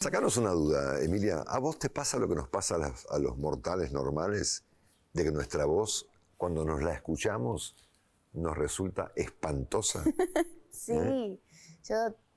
Sacanos una duda, Emilia. ¿A vos te pasa lo que nos pasa a, los mortales normales? De que nuestra voz, cuando nos la escuchamos, nos resulta espantosa. sí, ¿Eh? yo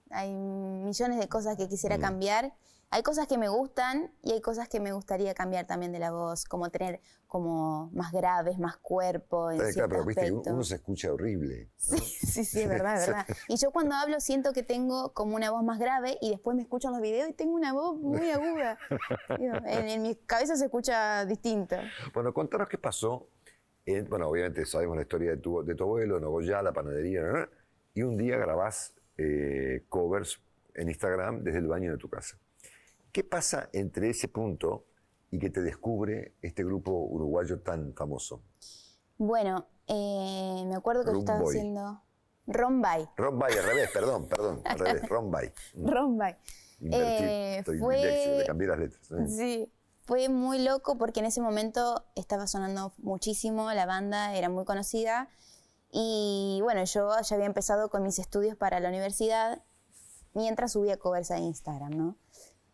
hay millones de cosas que quisiera mm. cambiar hay cosas que me gustan y hay cosas que me gustaría cambiar también de la voz, como tener como más graves, más cuerpo. En eh, claro, pero viste, uno se escucha horrible. Sí, sí, sí, es verdad, es verdad. Y yo cuando hablo siento que tengo como una voz más grave y después me escuchan los videos y tengo una voz muy aguda. en, mi cabeza se escucha distinta. Bueno, contanos qué pasó. bueno, obviamente sabemos la historia de tu, de tu abuelo, Nogoyá, la panadería, y un día grabás eh, covers en Instagram desde el baño de tu casa. ¿Qué pasa entre ese punto y que te descubre este grupo uruguayo tan famoso? Bueno, eh, me acuerdo que yo estaba haciendo... Rombay. Rombay, al revés, perdón, perdón, al revés, Rombay. Rombay. Eh, fue... las letras. Sí, fue muy loco porque en ese momento estaba sonando muchísimo, la banda era muy conocida y bueno, yo ya había empezado con mis estudios para la universidad mientras subía covers a Instagram, ¿no?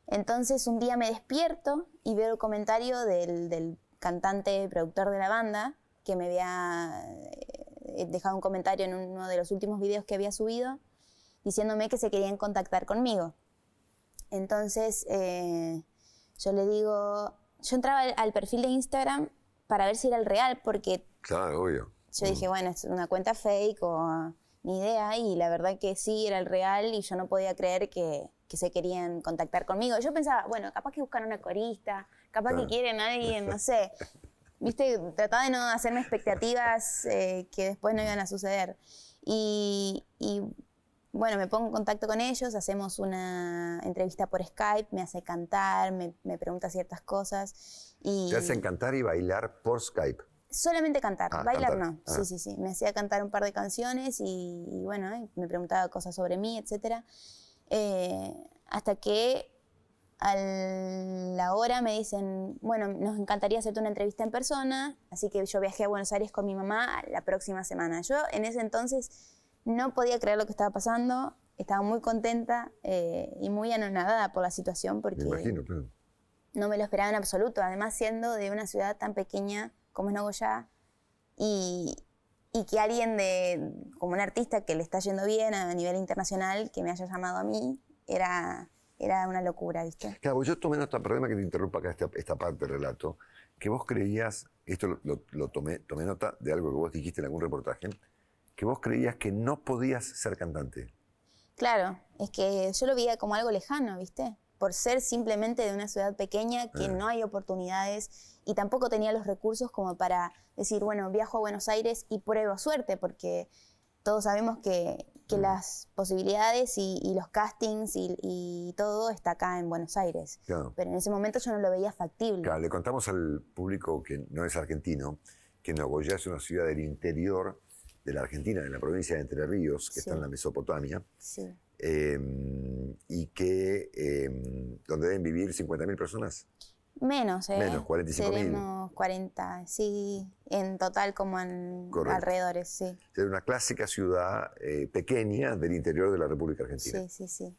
Entonces un día me despierto y veo el comentario del, del cantante productor de la banda que me había eh, eh, dejado un comentario en uno de los últimos videos que había subido diciéndome que se querían contactar conmigo. Entonces eh, yo le digo, yo entraba al, perfil de Instagram para ver si era el real porque... Yo dije, mm. bueno, es una cuenta fake o ni idea y la verdad que sí, era el real y yo no podía creer que, se querían contactar conmigo. Yo pensaba, bueno, capaz que buscan una corista, capaz que quieren a alguien, no sé. Viste, trataba de no hacerme expectativas eh, que después no iban a suceder. Y, bueno, me pongo en contacto con ellos, hacemos una entrevista por Skype, me hace cantar, me, me pregunta ciertas cosas. Y ¿Te hacen cantar y bailar por Skype? Solamente cantar, ah, bailar no. Ah. Sí, sí, sí. Me hacía cantar un par de canciones y, bueno, me preguntaba cosas sobre mí, etc hasta que a la hora me dicen, bueno, nos encantaría hacerte una entrevista en persona, así que yo viajé a Buenos Aires con mi mamá la próxima semana. Yo en ese entonces no podía creer lo que estaba pasando, estaba muy contenta eh, y muy anonadada por la situación porque no me lo esperaba en absoluto, además siendo de una ciudad tan pequeña como es Nogoyá y, y que alguien de, como un artista que le está yendo bien a nivel internacional, que me haya llamado a mí, era, era una locura, ¿viste? Claro, yo tomé nota, problema que te interrumpa acá esta, parte del relato, que vos creías, esto lo, tomé, tomé nota de algo que vos dijiste en algún reportaje, que vos creías que no podías ser cantante. Claro, es que yo lo veía como algo lejano, ¿viste? Por ser simplemente de una ciudad pequeña que eh. no hay oportunidades y tampoco tenía los recursos como para decir, bueno, viajo a Buenos Aires y pruebo suerte, porque todos sabemos que que las posibilidades y, los castings y, todo está acá en Buenos Aires. Pero en ese momento yo no lo veía factible. Claro, le contamos al público que no es argentino que Nagoya es una ciudad del interior de la Argentina, en la provincia de Entre Ríos, que está en la Mesopotamia, em, y que em, donde deben vivir 50.000 personas. Menos, ¿eh? Menos, 45 40, sí, en total como en alrededores, sí. es una clásica ciudad eh, pequeña del interior de la República Argentina. Sí, sí,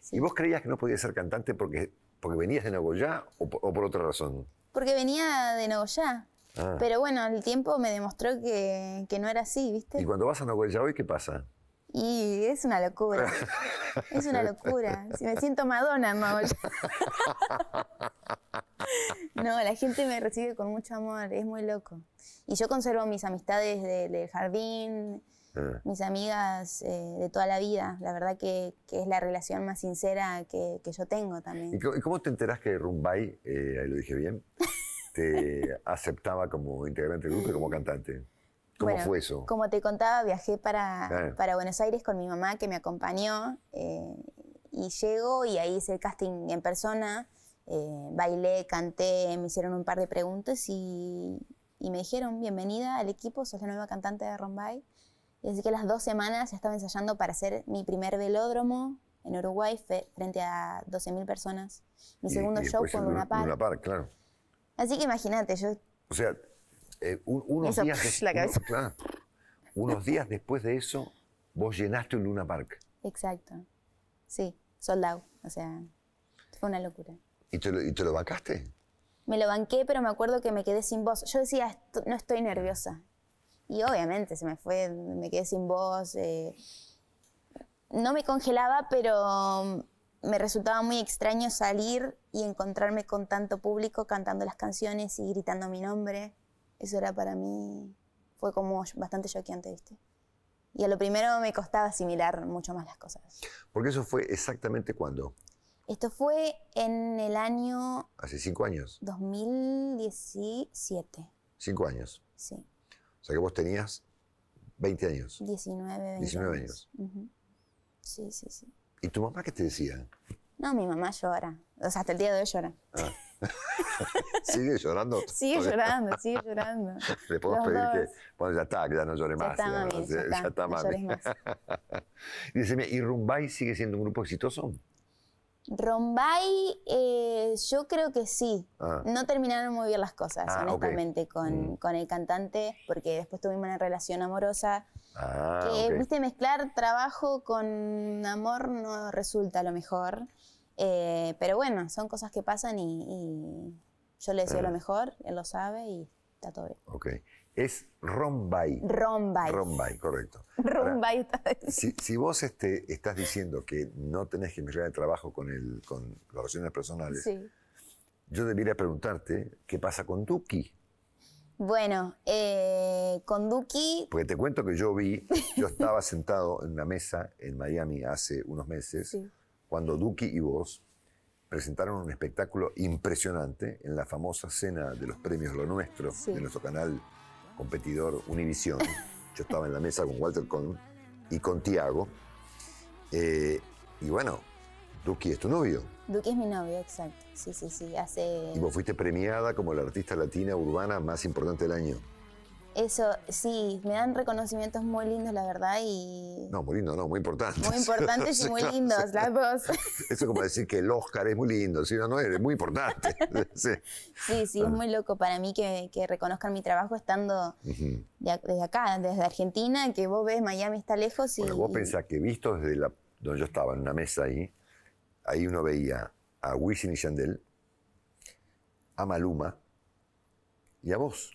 sí, ¿Y vos creías que no podías ser cantante porque, porque venías de Nagoya o, por otra razón? Porque venía de Nagoya, ah. Pero bueno, el tiempo me demostró que, no era así, ¿viste? ¿Y cuando vas a Nagoya hoy qué pasa? Y es una locura. es una locura. me siento Madonna en Nagoya. No, la gente me recibe con mucho amor, es muy loco. Y yo conservo mis amistades del jardín, eh. mis amigas eh, de toda la vida. La verdad que, es la relación más sincera que, yo tengo también. ¿Y cómo te enterás que Rumbay, eh, ahí lo dije bien, te aceptaba como integrante del grupo y como cantante? ¿Cómo fue eso? Como te contaba, viajé para, Buenos Aires con mi mamá que me acompañó y llego y ahí hice el casting en persona eh, bailé, canté, me hicieron un par de preguntas y, me dijeron, bienvenida al equipo, sos la nueva cantante de Rombay. Y así que las dos semanas estaba ensayando para hacer mi primer velódromo en Uruguay frente a 12.000 personas. Mi segundo show con Luna Park. claro. Así que imagínate, yo... O sea, eh, unos, días unos días después de eso, vos llenaste un Luna Park. Exacto. Sí, soldado. O sea, fue una locura. ¿Y te, lo, ¿Y bancaste? Me lo banqué, pero me acuerdo que me quedé sin voz. Yo decía, no estoy nerviosa. Y obviamente se me fue, me quedé sin voz. Eh, no me congelaba, pero me resultaba muy extraño salir y encontrarme con tanto público cantando las canciones y gritando mi nombre. Eso era para mí, fue como bastante choqueante, ¿viste? Y a lo primero me costaba asimilar mucho más las cosas. Porque eso fue exactamente cuando? Esto fue en el año... Hace cinco años. 2017. Cinco años. Sí. O sea que vos tenías 20 años. 19, 20 19 años. Sí, sí, sí. ¿Y tu mamá qué te decía? No, mi mamá llora. O sea, hasta el día de hoy llora. Ah. ¿Sigue llorando? Sigue llorando, sigue llorando. Le puedo pedir que. Bueno, ya está, que ya no llore más. ya, está, mal. no mami. Más. ¿y Rumbai sigue siendo un grupo exitoso? Rombay, eh, yo creo que sí. Ah. No terminaron muy bien las cosas, ah, honestamente, mm. con, el cantante, porque después tuvimos una relación amorosa. Ah, que, viste, mezclar trabajo con amor no resulta lo mejor. Eh, pero bueno, son cosas que pasan y, yo le deseo lo eh. mejor, él lo sabe y está todo bien. Es Rombay. Rombay. Rombay, correcto. Rombay. si, si, vos este, estás diciendo que no tenés que mezclar el trabajo con, el, con las relaciones personales, sí. yo debería preguntarte qué pasa con Duki. Bueno, eh, con Duki... Porque te cuento que yo vi, yo estaba sentado en una mesa en Miami hace unos meses, cuando Duki y vos presentaron un espectáculo impresionante en la famosa cena de los premios Lo Nuestro, de nuestro canal competidor Univision, yo estaba en la mesa con Walter Cohn y con Tiago. Eh, y bueno, Duki es tu novio. Duki es mi novio, exacto. Sí, sí, sí. Hace... Y vos fuiste premiada como la artista latina urbana más importante del año. Eso, sí, me dan reconocimientos muy lindos, la verdad, y... No, muy lindos, no, muy importantes. Muy importantes y muy lindos, las dos. Eso es como decir que el Oscar es muy lindo, si no, no es muy importante. sí. sí, es muy loco para mí que, reconozcan mi trabajo estando desde acá, desde Argentina, que vos ves Miami está lejos y... Bueno, vos pensás que visto desde la, donde yo estaba, en una mesa ahí, ahí uno veía a Wisin y a Maluma y a vos.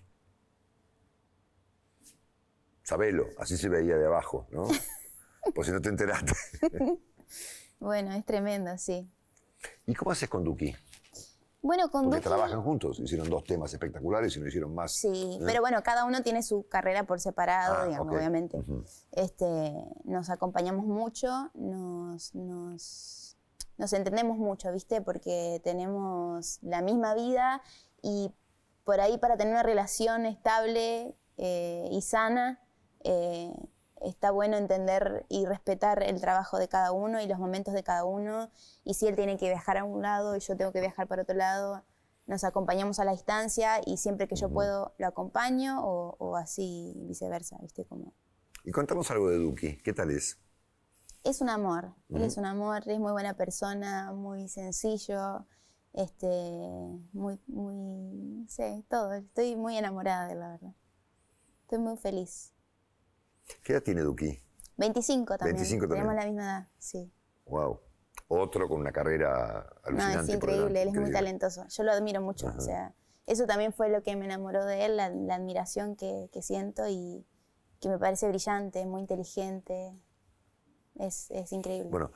Sabelo, así se veía de abajo, ¿no? Por si no te enteraste. bueno, es tremendo, sí. ¿Y cómo haces con Duki? Bueno, con Porque trabajan juntos, hicieron dos temas espectaculares y no hicieron más. Sí, pero bueno, cada uno tiene su carrera por separado, ah, digamos, obviamente. este, nos acompañamos mucho, nos, nos, nos entendemos mucho, ¿viste? Porque tenemos la misma vida y por ahí para tener una relación estable eh, y sana eh, está bueno entender y respetar el trabajo de cada uno y los momentos de cada uno. Y si él tiene que viajar a un lado y yo tengo que viajar para otro lado, nos acompañamos a la distancia y siempre que yo puedo lo acompaño o, así viceversa, Como... Y contamos algo de Duque? ¿qué tal es? Es un amor, es un amor, es muy buena persona, muy sencillo, este, muy, muy, sé, todo, estoy muy enamorada de la verdad. Estoy muy feliz. ¿Qué edad tiene Duki? 25 también. Tenemos la misma edad, sí. Wow. Otro con una carrera alucinante. No, es increíble, él es muy talentoso. Yo lo admiro mucho. O sea, eso también fue lo que me enamoró de él, la, admiración que, siento y que me parece brillante, muy inteligente. Es, es increíble. Bueno,